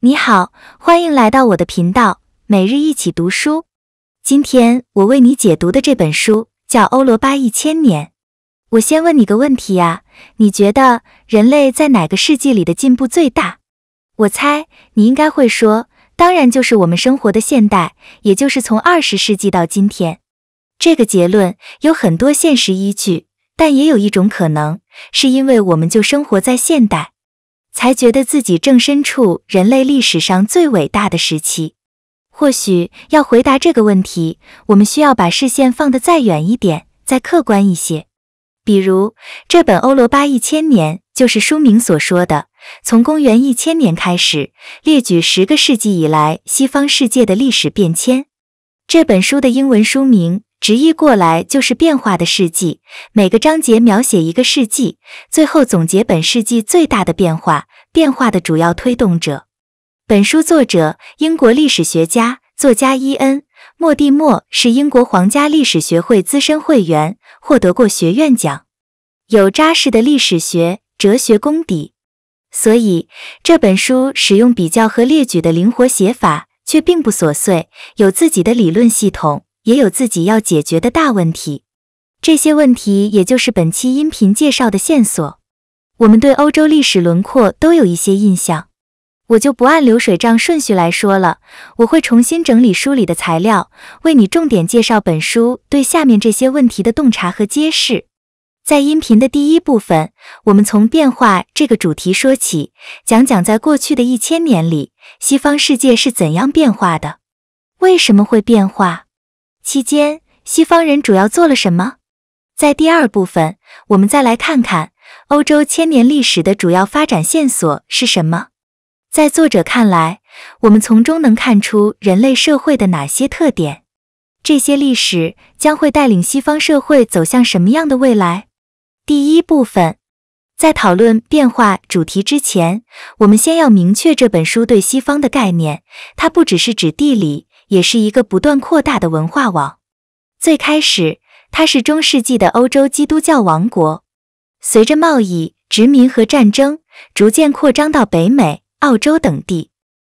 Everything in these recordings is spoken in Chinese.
你好，欢迎来到我的频道，每日一起读书。今天我为你解读的这本书叫《欧罗巴一千年》。我先问你个问题啊，你觉得人类在哪个世纪里的进步最大？我猜你应该会说，当然就是我们生活的现代，也就是从二十世纪到今天。这个结论有很多现实依据，但也有一种可能，是因为我们就生活在现代。才觉得自己正身处人类历史上最伟大的时期。或许要回答这个问题，我们需要把视线放得再远一点，再客观一些。比如这本《欧罗巴一千年》，就是书名所说的，从公元一千年开始，列举十个世纪以来西方世界的历史变迁。这本书的英文书名。直译过来就是“变化的世纪”，每个章节描写一个世纪，最后总结本世纪最大的变化，变化的主要推动者。本书作者英国历史学家、作家伊恩·莫蒂默是英国皇家历史学会资深会员，获得过学院奖，有扎实的历史学、哲学功底，所以这本书使用比较和列举的灵活写法，却并不琐碎，有自己的理论系统。也有自己要解决的大问题，这些问题也就是本期音频介绍的线索。我们对欧洲历史轮廓都有一些印象，我就不按流水账顺序来说了。我会重新整理书里的材料，为你重点介绍本书对下面这些问题的洞察和揭示。在音频的第一部分，我们从变化这个主题说起，讲讲在过去的一千年里，西方世界是怎样变化的，为什么会变化。期间，西方人主要做了什么？在第二部分，我们再来看看欧洲千年历史的主要发展线索是什么。在作者看来，我们从中能看出人类社会的哪些特点？这些历史将会带领西方社会走向什么样的未来？第一部分，在讨论变化主题之前，我们先要明确这本书对西方的概念，它不只是指地理。也是一个不断扩大的文化网。最开始，它是中世纪的欧洲基督教王国，随着贸易、殖民和战争，逐渐扩张到北美、澳洲等地。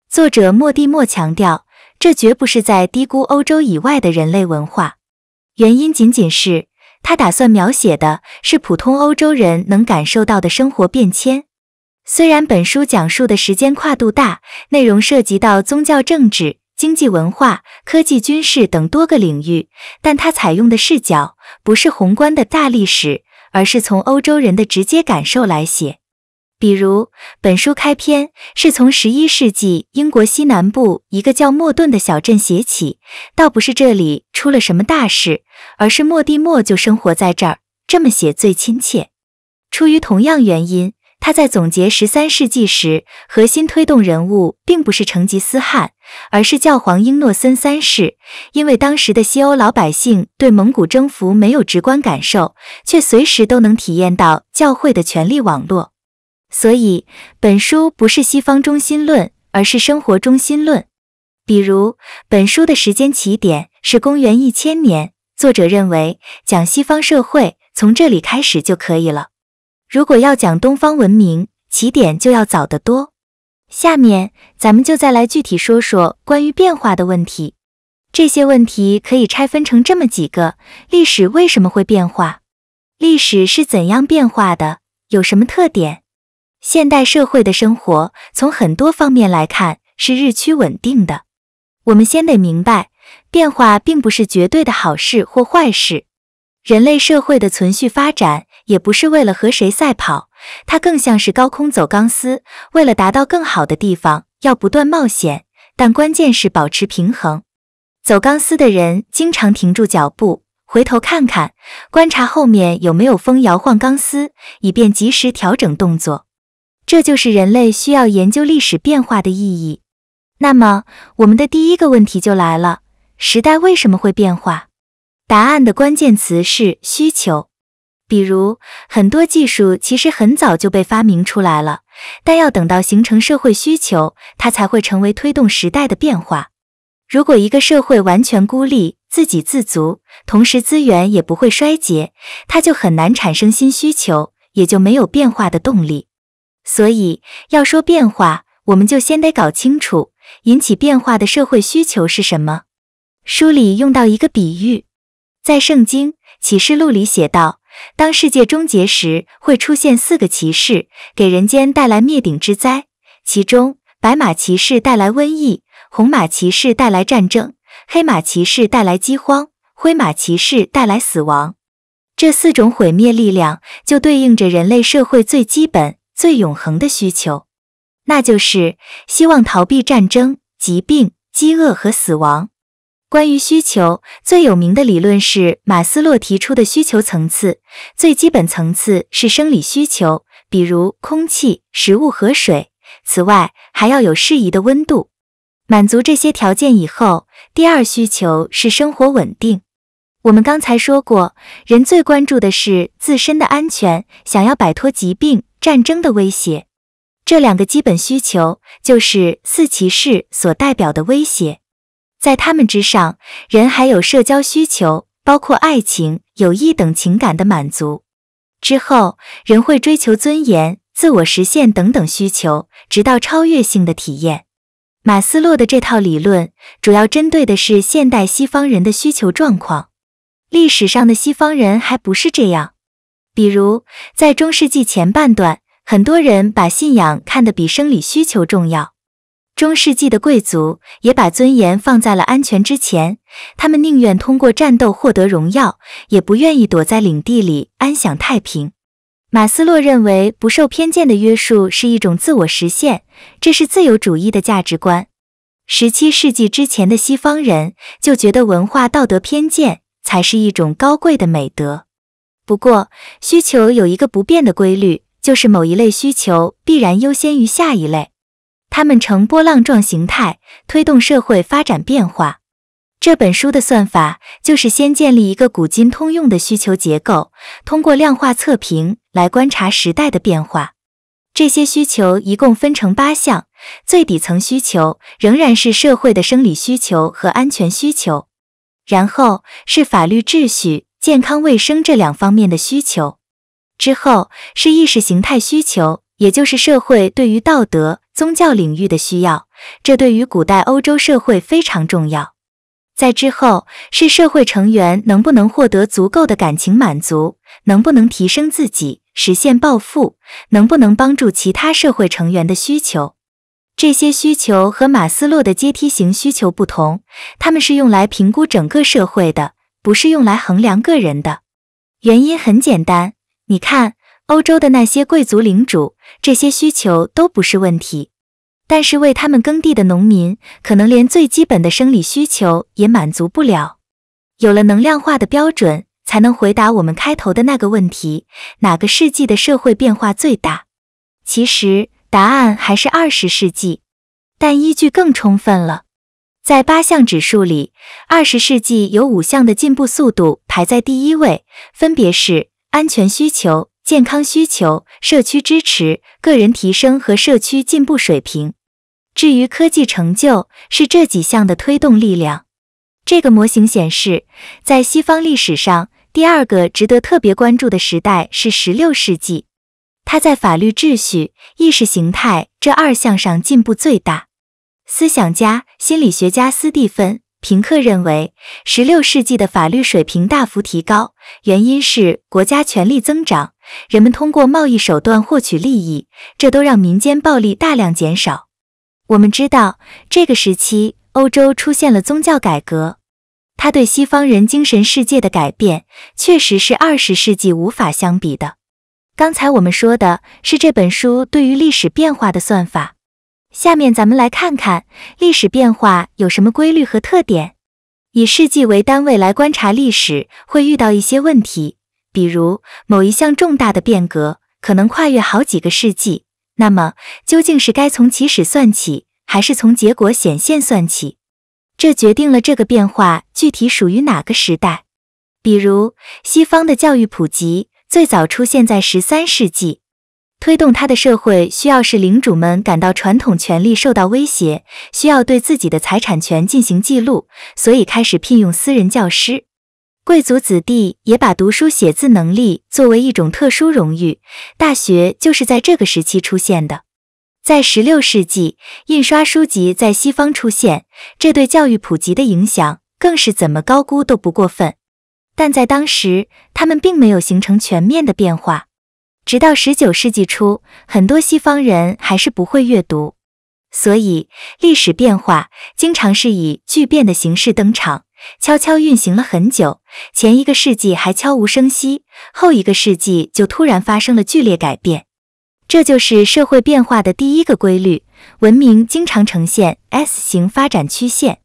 作者莫蒂莫强调，这绝不是在低估欧洲以外的人类文化，原因仅仅是他打算描写的是普通欧洲人能感受到的生活变迁。虽然本书讲述的时间跨度大，内容涉及到宗教、政治。经济、文化、科技、军事等多个领域，但它采用的视角不是宏观的大历史，而是从欧洲人的直接感受来写。比如，本书开篇是从十一世纪英国西南部一个叫莫顿的小镇写起，倒不是这里出了什么大事，而是莫蒂莫就生活在这儿，这么写最亲切。出于同样原因。他在总结十三世纪时，核心推动人物并不是成吉思汗，而是教皇英诺森三世。因为当时的西欧老百姓对蒙古征服没有直观感受，却随时都能体验到教会的权力网络。所以，本书不是西方中心论，而是生活中心论。比如，本书的时间起点是公元一千年，作者认为讲西方社会从这里开始就可以了。如果要讲东方文明，起点就要早得多。下面咱们就再来具体说说关于变化的问题。这些问题可以拆分成这么几个：历史为什么会变化？历史是怎样变化的？有什么特点？现代社会的生活从很多方面来看是日趋稳定的。我们先得明白，变化并不是绝对的好事或坏事。人类社会的存续发展。也不是为了和谁赛跑，它更像是高空走钢丝。为了达到更好的地方，要不断冒险，但关键是保持平衡。走钢丝的人经常停住脚步，回头看看，观察后面有没有风摇晃钢丝，以便及时调整动作。这就是人类需要研究历史变化的意义。那么，我们的第一个问题就来了：时代为什么会变化？答案的关键词是需求。比如，很多技术其实很早就被发明出来了，但要等到形成社会需求，它才会成为推动时代的变化。如果一个社会完全孤立、自给自足，同时资源也不会衰竭，它就很难产生新需求，也就没有变化的动力。所以，要说变化，我们就先得搞清楚引起变化的社会需求是什么。书里用到一个比喻，在《圣经·启示录》里写道。当世界终结时，会出现四个骑士，给人间带来灭顶之灾。其中，白马骑士带来瘟疫，红马骑士带来战争，黑马骑士带来饥荒，灰马骑士带来死亡。这四种毁灭力量，就对应着人类社会最基本、最永恒的需求，那就是希望逃避战争、疾病、饥饿和死亡。关于需求，最有名的理论是马斯洛提出的需求层次。最基本层次是生理需求，比如空气、食物和水。此外，还要有适宜的温度。满足这些条件以后，第二需求是生活稳定。我们刚才说过，人最关注的是自身的安全，想要摆脱疾病、战争的威胁。这两个基本需求就是四骑士所代表的威胁。在他们之上，人还有社交需求，包括爱情、友谊等情感的满足。之后，人会追求尊严、自我实现等等需求，直到超越性的体验。马斯洛的这套理论主要针对的是现代西方人的需求状况。历史上的西方人还不是这样，比如在中世纪前半段，很多人把信仰看得比生理需求重要。中世纪的贵族也把尊严放在了安全之前，他们宁愿通过战斗获得荣耀，也不愿意躲在领地里安享太平。马斯洛认为，不受偏见的约束是一种自我实现，这是自由主义的价值观。十七世纪之前的西方人就觉得文化道德偏见才是一种高贵的美德。不过，需求有一个不变的规律，就是某一类需求必然优先于下一类。它们呈波浪状形态，推动社会发展变化。这本书的算法就是先建立一个古今通用的需求结构，通过量化测评来观察时代的变化。这些需求一共分成八项，最底层需求仍然是社会的生理需求和安全需求，然后是法律秩序、健康卫生这两方面的需求，之后是意识形态需求。也就是社会对于道德、宗教领域的需要，这对于古代欧洲社会非常重要。在之后是社会成员能不能获得足够的感情满足，能不能提升自己、实现暴富，能不能帮助其他社会成员的需求。这些需求和马斯洛的阶梯型需求不同，他们是用来评估整个社会的，不是用来衡量个人的。原因很简单，你看。欧洲的那些贵族领主，这些需求都不是问题。但是为他们耕地的农民，可能连最基本的生理需求也满足不了。有了能量化的标准，才能回答我们开头的那个问题：哪个世纪的社会变化最大？其实答案还是二十世纪，但依据更充分了。在八项指数里，二十世纪有五项的进步速度排在第一位，分别是安全需求。健康需求、社区支持、个人提升和社区进步水平，至于科技成就是这几项的推动力量。这个模型显示，在西方历史上，第二个值得特别关注的时代是16世纪，他在法律秩序、意识形态这二项上进步最大。思想家、心理学家斯蒂芬·平克认为，16世纪的法律水平大幅提高，原因是国家权力增长。人们通过贸易手段获取利益，这都让民间暴力大量减少。我们知道，这个时期欧洲出现了宗教改革，它对西方人精神世界的改变，确实是二十世纪无法相比的。刚才我们说的是这本书对于历史变化的算法，下面咱们来看看历史变化有什么规律和特点。以世纪为单位来观察历史，会遇到一些问题。比如某一项重大的变革可能跨越好几个世纪，那么究竟是该从起始算起，还是从结果显现算起？这决定了这个变化具体属于哪个时代。比如西方的教育普及最早出现在十三世纪，推动它的社会需要是领主们感到传统权力受到威胁，需要对自己的财产权进行记录，所以开始聘用私人教师。贵族子弟也把读书写字能力作为一种特殊荣誉，大学就是在这个时期出现的。在十六世纪，印刷书籍在西方出现，这对教育普及的影响更是怎么高估都不过分。但在当时，他们并没有形成全面的变化。直到十九世纪初，很多西方人还是不会阅读，所以历史变化经常是以巨变的形式登场。悄悄运行了很久，前一个世纪还悄无声息，后一个世纪就突然发生了剧烈改变。这就是社会变化的第一个规律：文明经常呈现 S 型发展曲线，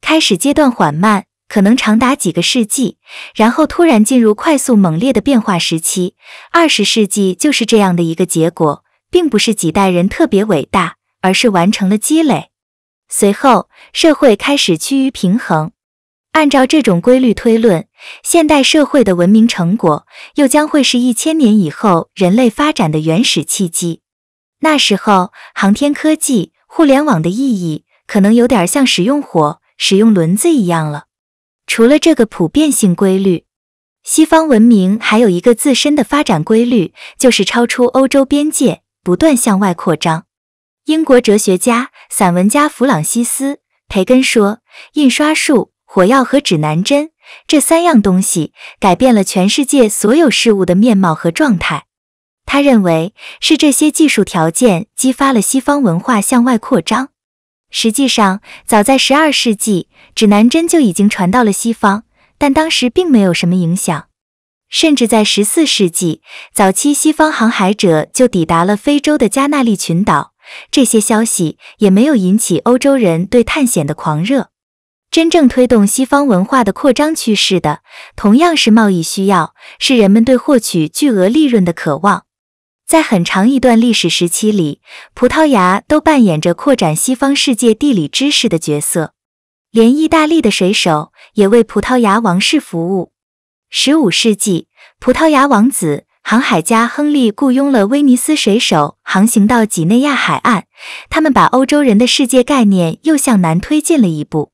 开始阶段缓慢，可能长达几个世纪，然后突然进入快速猛烈的变化时期。二十世纪就是这样的一个结果，并不是几代人特别伟大，而是完成了积累。随后，社会开始趋于平衡。按照这种规律推论，现代社会的文明成果又将会是一千年以后人类发展的原始契机。那时候，航天科技、互联网的意义可能有点像使用火、使用轮子一样了。除了这个普遍性规律，西方文明还有一个自身的发展规律，就是超出欧洲边界，不断向外扩张。英国哲学家、散文家弗朗西斯·培根说：“印刷术。”火药和指南针这三样东西改变了全世界所有事物的面貌和状态。他认为是这些技术条件激发了西方文化向外扩张。实际上，早在12世纪，指南针就已经传到了西方，但当时并没有什么影响。甚至在14世纪早期，西方航海者就抵达了非洲的加那利群岛，这些消息也没有引起欧洲人对探险的狂热。真正推动西方文化的扩张趋势的，同样是贸易需要，是人们对获取巨额利润的渴望。在很长一段历史时期里，葡萄牙都扮演着扩展西方世界地理知识的角色。连意大利的水手也为葡萄牙王室服务。15世纪，葡萄牙王子航海家亨利雇佣了威尼斯水手，航行到几内亚海岸。他们把欧洲人的世界概念又向南推进了一步。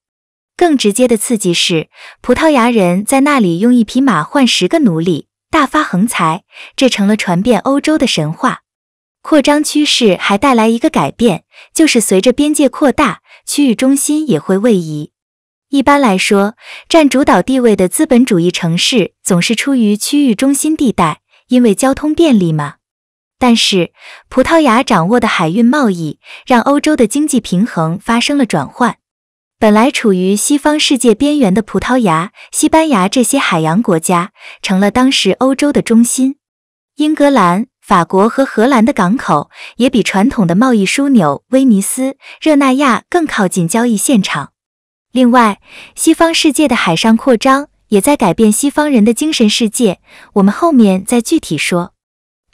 更直接的刺激是，葡萄牙人在那里用一匹马换十个奴隶，大发横财，这成了传遍欧洲的神话。扩张趋势还带来一个改变，就是随着边界扩大，区域中心也会位移。一般来说，占主导地位的资本主义城市总是出于区域中心地带，因为交通便利嘛。但是，葡萄牙掌握的海运贸易让欧洲的经济平衡发生了转换。本来处于西方世界边缘的葡萄牙、西班牙这些海洋国家，成了当时欧洲的中心。英格兰、法国和荷兰的港口也比传统的贸易枢纽威尼斯、热那亚更靠近交易现场。另外，西方世界的海上扩张也在改变西方人的精神世界。我们后面再具体说。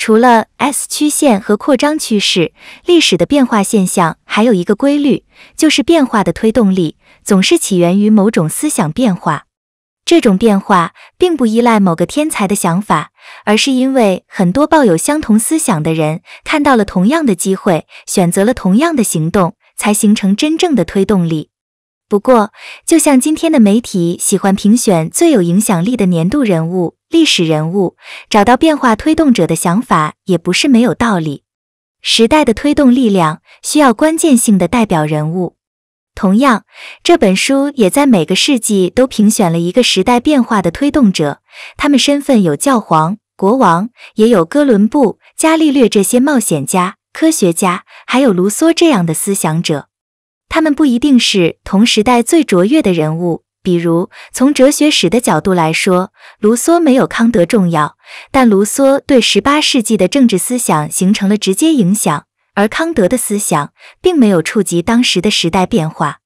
除了 S 曲线和扩张趋势，历史的变化现象还有一个规律，就是变化的推动力总是起源于某种思想变化。这种变化并不依赖某个天才的想法，而是因为很多抱有相同思想的人看到了同样的机会，选择了同样的行动，才形成真正的推动力。不过，就像今天的媒体喜欢评选最有影响力的年度人物、历史人物，找到变化推动者的想法也不是没有道理。时代的推动力量需要关键性的代表人物。同样，这本书也在每个世纪都评选了一个时代变化的推动者，他们身份有教皇、国王，也有哥伦布、伽利略这些冒险家、科学家，还有卢梭这样的思想者。他们不一定是同时代最卓越的人物，比如从哲学史的角度来说，卢梭没有康德重要，但卢梭对十八世纪的政治思想形成了直接影响，而康德的思想并没有触及当时的时代变化。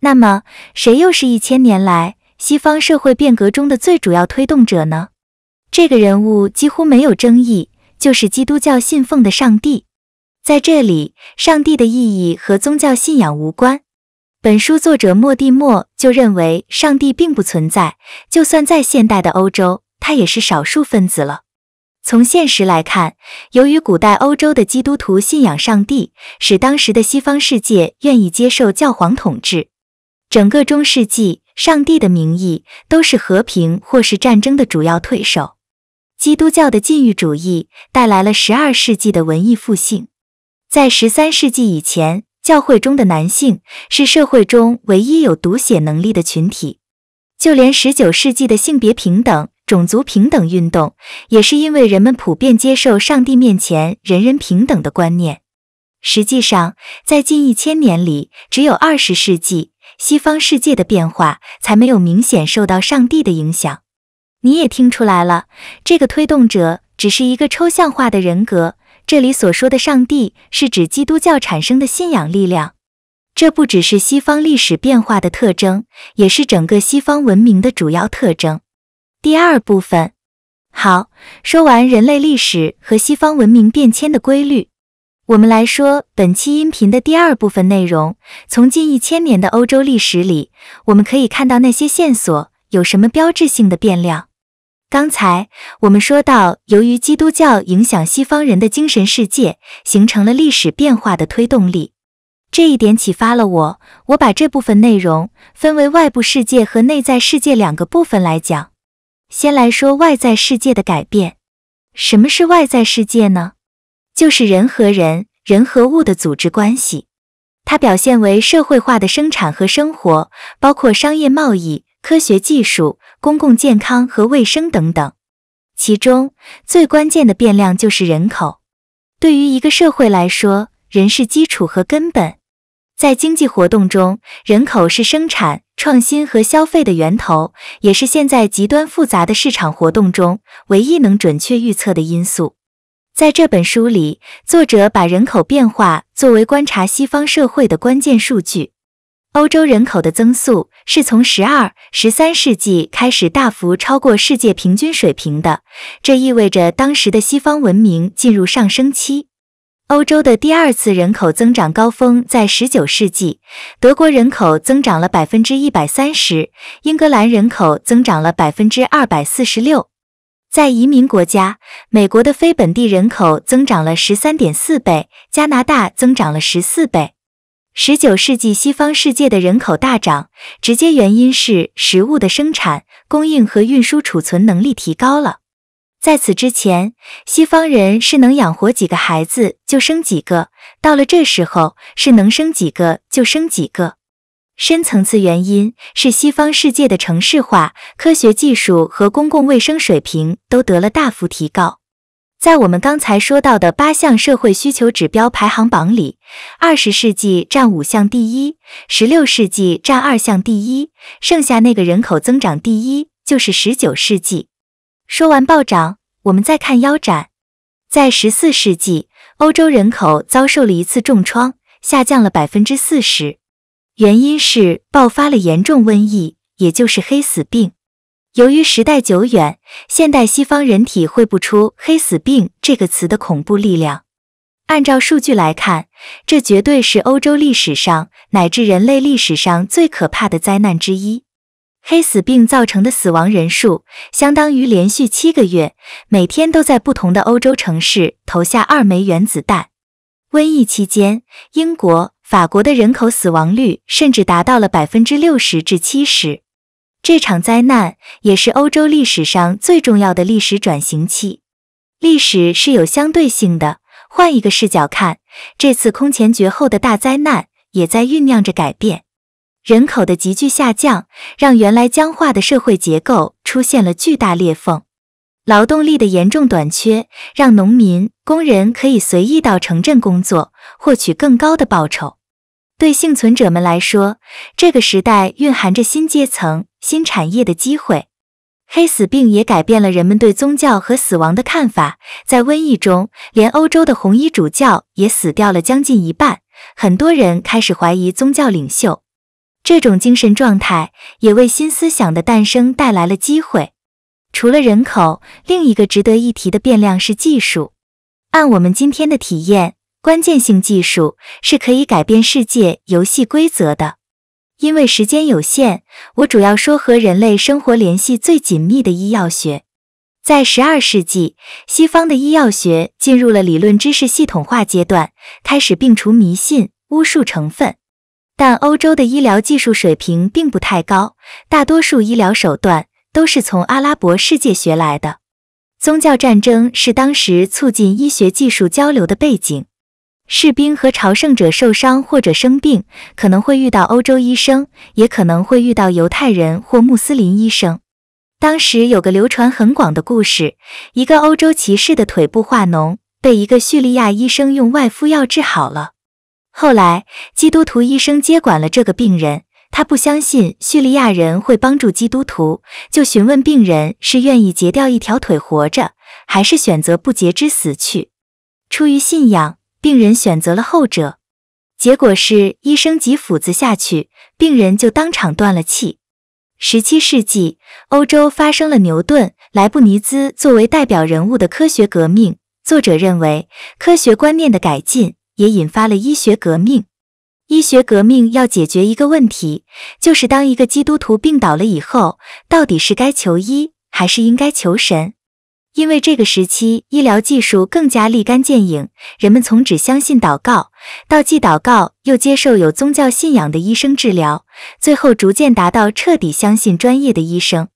那么，谁又是一千年来西方社会变革中的最主要推动者呢？这个人物几乎没有争议，就是基督教信奉的上帝。在这里，上帝的意义和宗教信仰无关。本书作者莫蒂莫就认为上帝并不存在，就算在现代的欧洲，他也是少数分子了。从现实来看，由于古代欧洲的基督徒信仰上帝，使当时的西方世界愿意接受教皇统治。整个中世纪，上帝的名义都是和平或是战争的主要推手。基督教的禁欲主义带来了十二世纪的文艺复兴。在十三世纪以前，教会中的男性是社会中唯一有读写能力的群体。就连十九世纪的性别平等、种族平等运动，也是因为人们普遍接受“上帝面前人人平等”的观念。实际上，在近一千年里，只有二十世纪西方世界的变化才没有明显受到上帝的影响。你也听出来了，这个推动者只是一个抽象化的人格。这里所说的上帝，是指基督教产生的信仰力量。这不只是西方历史变化的特征，也是整个西方文明的主要特征。第二部分，好，说完人类历史和西方文明变迁的规律，我们来说本期音频的第二部分内容。从近一千年的欧洲历史里，我们可以看到那些线索有什么标志性的变量。刚才我们说到，由于基督教影响西方人的精神世界，形成了历史变化的推动力。这一点启发了我，我把这部分内容分为外部世界和内在世界两个部分来讲。先来说外在世界的改变。什么是外在世界呢？就是人和人、人和物的组织关系，它表现为社会化的生产和生活，包括商业贸易、科学技术。公共健康和卫生等等，其中最关键的变量就是人口。对于一个社会来说，人是基础和根本。在经济活动中，人口是生产、创新和消费的源头，也是现在极端复杂的市场活动中唯一能准确预测的因素。在这本书里，作者把人口变化作为观察西方社会的关键数据。欧洲人口的增速是从十二、十三世纪开始大幅超过世界平均水平的，这意味着当时的西方文明进入上升期。欧洲的第二次人口增长高峰在十九世纪，德国人口增长了百分之一百三十，英格兰人口增长了百分之二百四十六。在移民国家，美国的非本地人口增长了十三点四倍，加拿大增长了十四倍。十九世纪西方世界的人口大涨，直接原因是食物的生产、供应和运输储存能力提高了。在此之前，西方人是能养活几个孩子就生几个；到了这时候，是能生几个就生几个。深层次原因是西方世界的城市化、科学技术和公共卫生水平都得了大幅提高。在我们刚才说到的八项社会需求指标排行榜里，二十世纪占五项第一，十六世纪占二项第一，剩下那个人口增长第一就是十九世纪。说完暴涨，我们再看腰斩。在十四世纪，欧洲人口遭受了一次重创，下降了百分之四十，原因是爆发了严重瘟疫，也就是黑死病。由于时代久远，现代西方人体会不出“黑死病”这个词的恐怖力量。按照数据来看，这绝对是欧洲历史上乃至人类历史上最可怕的灾难之一。黑死病造成的死亡人数，相当于连续七个月每天都在不同的欧洲城市投下二枚原子弹。瘟疫期间，英国、法国的人口死亡率甚至达到了百分之六十至七十。这场灾难也是欧洲历史上最重要的历史转型期。历史是有相对性的，换一个视角看，这次空前绝后的大灾难也在酝酿着改变。人口的急剧下降，让原来僵化的社会结构出现了巨大裂缝；劳动力的严重短缺，让农民、工人可以随意到城镇工作，获取更高的报酬。对幸存者们来说，这个时代蕴含着新阶层、新产业的机会。黑死病也改变了人们对宗教和死亡的看法。在瘟疫中，连欧洲的红衣主教也死掉了将近一半，很多人开始怀疑宗教领袖。这种精神状态也为新思想的诞生带来了机会。除了人口，另一个值得一提的变量是技术。按我们今天的体验。关键性技术是可以改变世界游戏规则的。因为时间有限，我主要说和人类生活联系最紧密的医药学。在十二世纪，西方的医药学进入了理论知识系统化阶段，开始摒除迷信巫术成分。但欧洲的医疗技术水平并不太高，大多数医疗手段都是从阿拉伯世界学来的。宗教战争是当时促进医学技术交流的背景。士兵和朝圣者受伤或者生病，可能会遇到欧洲医生，也可能会遇到犹太人或穆斯林医生。当时有个流传很广的故事：一个欧洲骑士的腿部化脓，被一个叙利亚医生用外敷药治好了。后来基督徒医生接管了这个病人，他不相信叙利亚人会帮助基督徒，就询问病人是愿意截掉一条腿活着，还是选择不截肢死去。出于信仰。病人选择了后者，结果是医生几斧子下去，病人就当场断了气。十七世纪，欧洲发生了牛顿、莱布尼兹作为代表人物的科学革命。作者认为，科学观念的改进也引发了医学革命。医学革命要解决一个问题，就是当一个基督徒病倒了以后，到底是该求医还是应该求神？因为这个时期医疗技术更加立竿见影，人们从只相信祷告，到既祷告又接受有宗教信仰的医生治疗，最后逐渐达到彻底相信专业的医生。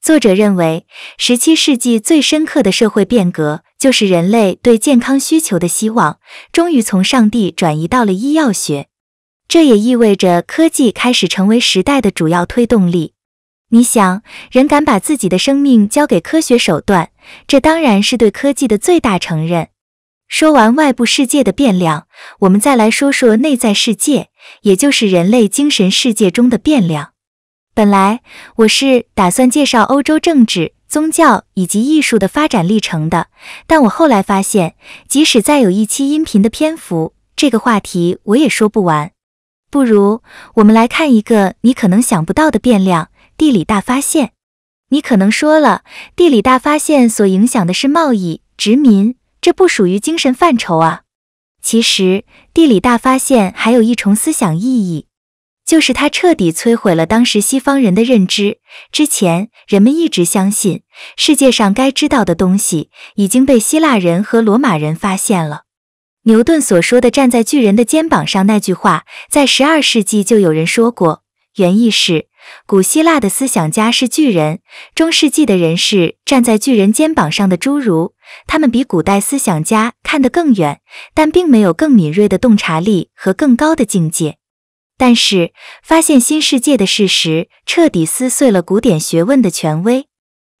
作者认为，十七世纪最深刻的社会变革就是人类对健康需求的希望，终于从上帝转移到了医药学。这也意味着科技开始成为时代的主要推动力。你想，人敢把自己的生命交给科学手段，这当然是对科技的最大承认。说完外部世界的变量，我们再来说说内在世界，也就是人类精神世界中的变量。本来我是打算介绍欧洲政治、宗教以及艺术的发展历程的，但我后来发现，即使再有一期音频的篇幅，这个话题我也说不完。不如我们来看一个你可能想不到的变量。地理大发现，你可能说了，地理大发现所影响的是贸易、殖民，这不属于精神范畴啊。其实，地理大发现还有一重思想意义，就是它彻底摧毁了当时西方人的认知。之前，人们一直相信世界上该知道的东西已经被希腊人和罗马人发现了。牛顿所说的“站在巨人的肩膀上”那句话，在十二世纪就有人说过，原意是。古希腊的思想家是巨人，中世纪的人是站在巨人肩膀上的侏儒。他们比古代思想家看得更远，但并没有更敏锐的洞察力和更高的境界。但是，发现新世界的事实彻底撕碎了古典学问的权威。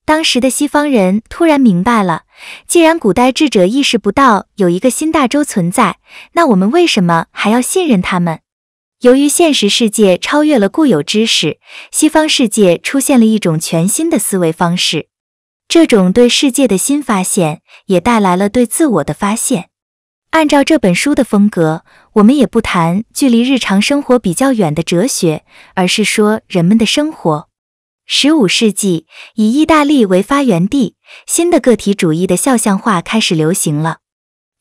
当时的西方人突然明白了：既然古代智者意识不到有一个新大洲存在，那我们为什么还要信任他们？由于现实世界超越了固有知识，西方世界出现了一种全新的思维方式。这种对世界的新发现，也带来了对自我的发现。按照这本书的风格，我们也不谈距离日常生活比较远的哲学，而是说人们的生活。十五世纪，以意大利为发源地，新的个体主义的肖像画开始流行了。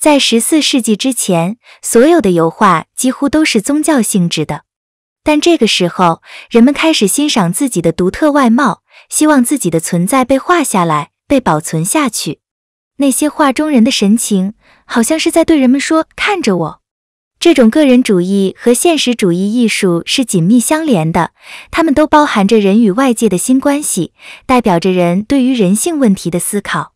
在十四世纪之前，所有的油画几乎都是宗教性质的。但这个时候，人们开始欣赏自己的独特外貌，希望自己的存在被画下来，被保存下去。那些画中人的神情，好像是在对人们说：“看着我。”这种个人主义和现实主义艺术是紧密相连的，它们都包含着人与外界的新关系，代表着人对于人性问题的思考。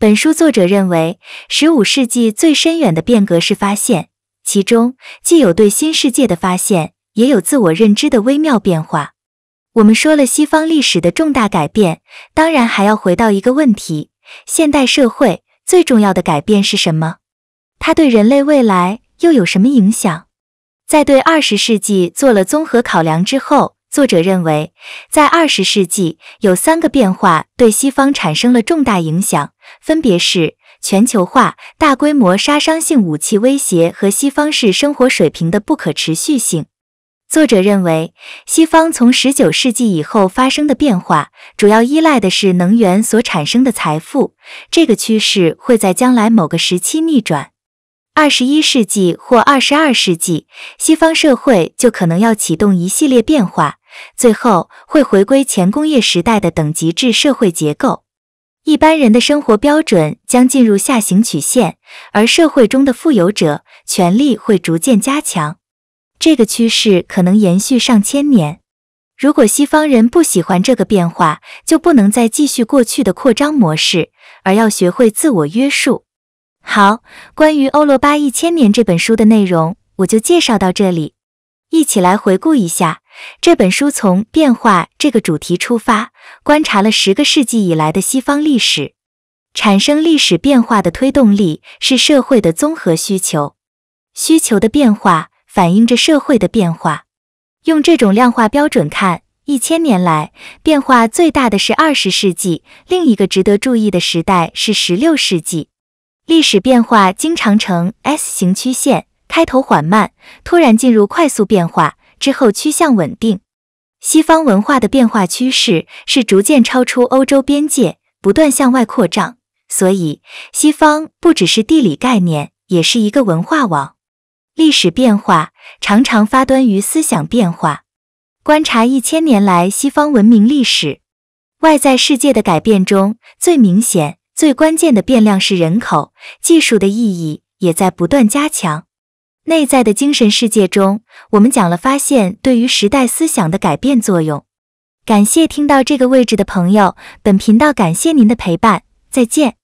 本书作者认为，十五世纪最深远的变革是发现，其中既有对新世界的发现，也有自我认知的微妙变化。我们说了西方历史的重大改变，当然还要回到一个问题：现代社会最重要的改变是什么？它对人类未来又有什么影响？在对二十世纪做了综合考量之后，作者认为，在二十世纪有三个变化对西方产生了重大影响。分别是全球化、大规模杀伤性武器威胁和西方式生活水平的不可持续性。作者认为，西方从19世纪以后发生的变化，主要依赖的是能源所产生的财富。这个趋势会在将来某个时期逆转。21世纪或22世纪，西方社会就可能要启动一系列变化，最后会回归前工业时代的等级制社会结构。一般人的生活标准将进入下行曲线，而社会中的富有者权力会逐渐加强。这个趋势可能延续上千年。如果西方人不喜欢这个变化，就不能再继续过去的扩张模式，而要学会自我约束。好，关于《欧罗巴一千年》这本书的内容，我就介绍到这里。一起来回顾一下。这本书从变化这个主题出发，观察了十个世纪以来的西方历史。产生历史变化的推动力是社会的综合需求，需求的变化反映着社会的变化。用这种量化标准看，一千年来变化最大的是二十世纪。另一个值得注意的时代是十六世纪。历史变化经常呈 S 型曲线，开头缓慢，突然进入快速变化。之后趋向稳定。西方文化的变化趋势是逐渐超出欧洲边界，不断向外扩张。所以，西方不只是地理概念，也是一个文化网。历史变化常常发端于思想变化。观察一千年来西方文明历史，外在世界的改变中最明显、最关键的变量是人口，技术的意义也在不断加强。内在的精神世界中，我们讲了发现对于时代思想的改变作用。感谢听到这个位置的朋友，本频道感谢您的陪伴，再见。